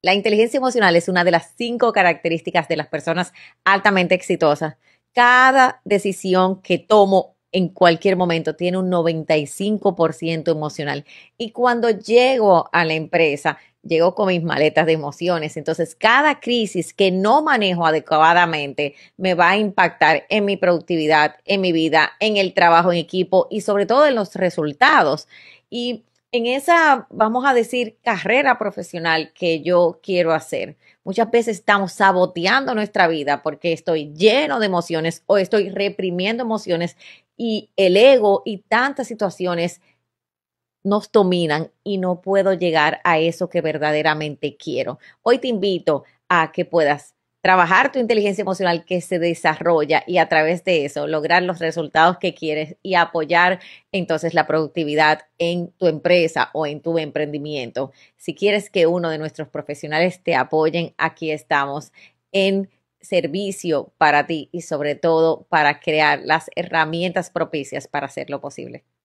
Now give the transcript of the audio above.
La inteligencia emocional es una de las cinco características de las personas altamente exitosas. Cada decisión que tomo en cualquier momento tiene un 95% emocional. Y cuando llego a la empresa, llego con mis maletas de emociones. Entonces, cada crisis que no manejo adecuadamente me va a impactar en mi productividad, en mi vida, en el trabajo en equipo y sobre todo en los resultados. Y en esa, vamos a decir, carrera profesional que yo quiero hacer. Muchas veces estamos saboteando nuestra vida porque estoy lleno de emociones o estoy reprimiendo emociones y el ego y tantas situaciones nos dominan y no puedo llegar a eso que verdaderamente quiero. Hoy te invito a que puedas trabajar tu inteligencia emocional que se desarrolla y a través de eso lograr los resultados que quieres y apoyar entonces la productividad en tu empresa o en tu emprendimiento. Si quieres que uno de nuestros profesionales te apoyen, aquí estamos en servicio para ti y sobre todo para crear las herramientas propicias para hacerlo posible.